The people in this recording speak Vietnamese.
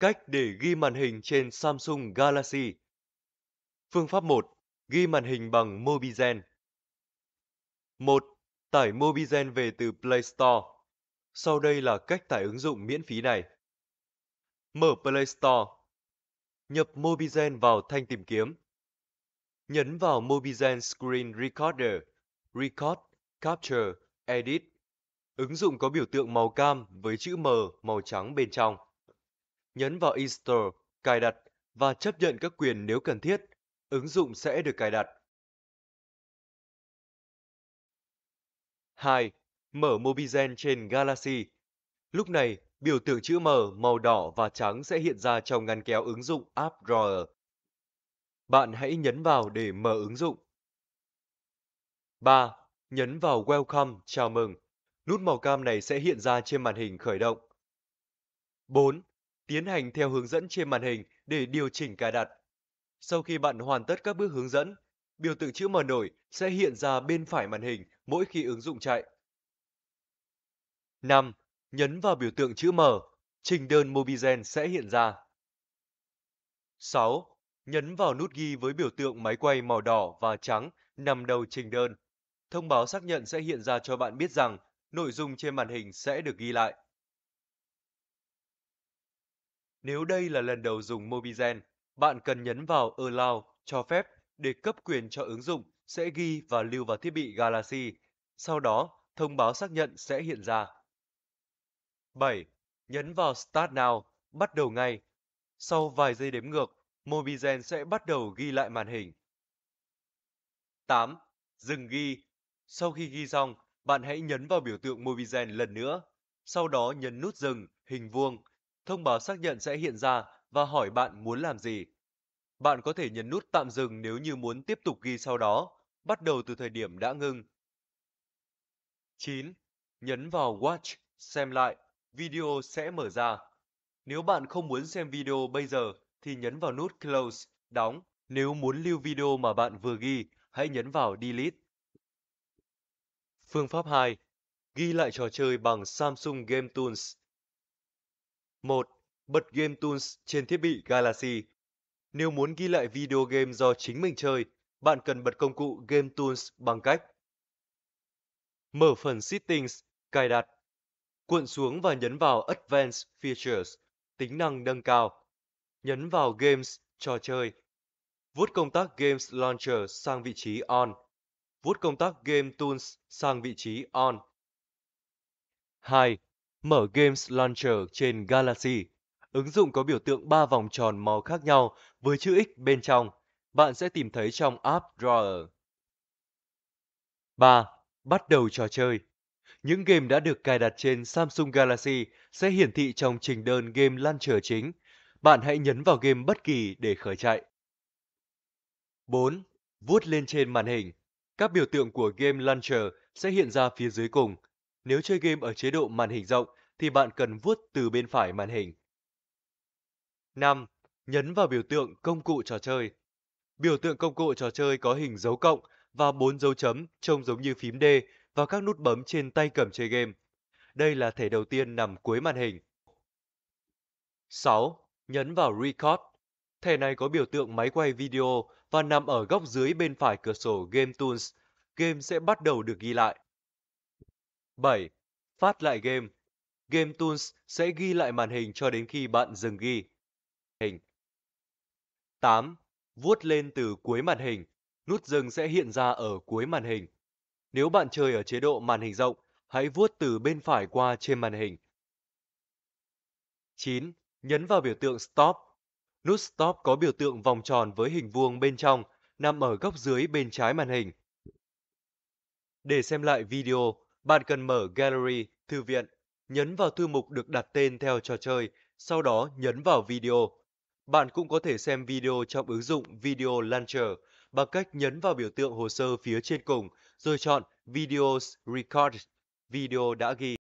Cách để ghi màn hình trên Samsung Galaxy Phương pháp 1. Ghi màn hình bằng Mobizen 1. Tải Mobizen về từ Play Store. Sau đây là cách tải ứng dụng miễn phí này. Mở Play Store. Nhập Mobizen vào thanh tìm kiếm. Nhấn vào Mobizen Screen Recorder, Record, Capture, Edit. Ứng dụng có biểu tượng màu cam với chữ M màu trắng bên trong nhấn vào Install, cài đặt và chấp nhận các quyền nếu cần thiết. Ứng dụng sẽ được cài đặt. 2. Mở Mobizen trên Galaxy. Lúc này, biểu tượng chữ M màu đỏ và trắng sẽ hiện ra trong ngăn kéo ứng dụng App Drawer. Bạn hãy nhấn vào để mở ứng dụng. 3. Nhấn vào Welcome, chào mừng. Nút màu cam này sẽ hiện ra trên màn hình khởi động. 4 tiến hành theo hướng dẫn trên màn hình để điều chỉnh cài đặt. Sau khi bạn hoàn tất các bước hướng dẫn, biểu tượng chữ mờ nổi sẽ hiện ra bên phải màn hình mỗi khi ứng dụng chạy. 5. Nhấn vào biểu tượng chữ mờ, trình đơn Mobizen sẽ hiện ra. 6. Nhấn vào nút ghi với biểu tượng máy quay màu đỏ và trắng nằm đầu trình đơn. Thông báo xác nhận sẽ hiện ra cho bạn biết rằng nội dung trên màn hình sẽ được ghi lại. Nếu đây là lần đầu dùng Mobizen, bạn cần nhấn vào Allow cho phép để cấp quyền cho ứng dụng sẽ ghi và lưu vào thiết bị Galaxy. Sau đó, thông báo xác nhận sẽ hiện ra. 7. Nhấn vào Start Now, bắt đầu ngay. Sau vài giây đếm ngược, Mobizen sẽ bắt đầu ghi lại màn hình. 8. Dừng ghi. Sau khi ghi xong, bạn hãy nhấn vào biểu tượng Mobizen lần nữa. Sau đó nhấn nút dừng, hình vuông thông báo xác nhận sẽ hiện ra và hỏi bạn muốn làm gì. Bạn có thể nhấn nút tạm dừng nếu như muốn tiếp tục ghi sau đó, bắt đầu từ thời điểm đã ngưng. 9. Nhấn vào Watch, xem lại, video sẽ mở ra. Nếu bạn không muốn xem video bây giờ thì nhấn vào nút Close, đóng. Nếu muốn lưu video mà bạn vừa ghi, hãy nhấn vào Delete. Phương pháp 2. Ghi lại trò chơi bằng Samsung Game Tools 1. Bật Game Tools trên thiết bị Galaxy. Nếu muốn ghi lại video game do chính mình chơi, bạn cần bật công cụ Game Tools bằng cách Mở phần Settings, cài đặt, cuộn xuống và nhấn vào Advanced Features, tính năng nâng cao. Nhấn vào Games, trò chơi. Vuốt công tắc Games Launcher sang vị trí On. Vuốt công tắc Game Tools sang vị trí On. 2 mở Games Launcher trên Galaxy. Ứng dụng có biểu tượng ba vòng tròn màu khác nhau với chữ X bên trong. Bạn sẽ tìm thấy trong App Drawer. 3. Bắt đầu trò chơi Những game đã được cài đặt trên Samsung Galaxy sẽ hiển thị trong trình đơn game Launcher chính. Bạn hãy nhấn vào game bất kỳ để khởi chạy. 4. Vuốt lên trên màn hình. Các biểu tượng của game Launcher sẽ hiện ra phía dưới cùng – nếu chơi game ở chế độ màn hình rộng thì bạn cần vuốt từ bên phải màn hình. 5. Nhấn vào biểu tượng công cụ trò chơi. Biểu tượng công cụ trò chơi có hình dấu cộng và bốn dấu chấm trông giống như phím D và các nút bấm trên tay cầm chơi game. Đây là thẻ đầu tiên nằm cuối màn hình. 6. Nhấn vào Record. Thẻ này có biểu tượng máy quay video và nằm ở góc dưới bên phải cửa sổ Game Tools. Game sẽ bắt đầu được ghi lại. 7. Phát lại game. Game Tools sẽ ghi lại màn hình cho đến khi bạn dừng ghi. Hình. 8. Vuốt lên từ cuối màn hình, nút dừng sẽ hiện ra ở cuối màn hình. Nếu bạn chơi ở chế độ màn hình rộng, hãy vuốt từ bên phải qua trên màn hình. 9. Nhấn vào biểu tượng Stop. Nút Stop có biểu tượng vòng tròn với hình vuông bên trong, nằm ở góc dưới bên trái màn hình. Để xem lại video, bạn cần mở Gallery, thư viện, nhấn vào thư mục được đặt tên theo trò chơi, sau đó nhấn vào video. Bạn cũng có thể xem video trong ứng dụng Video Launcher bằng cách nhấn vào biểu tượng hồ sơ phía trên cùng, rồi chọn Videos Record, video đã ghi.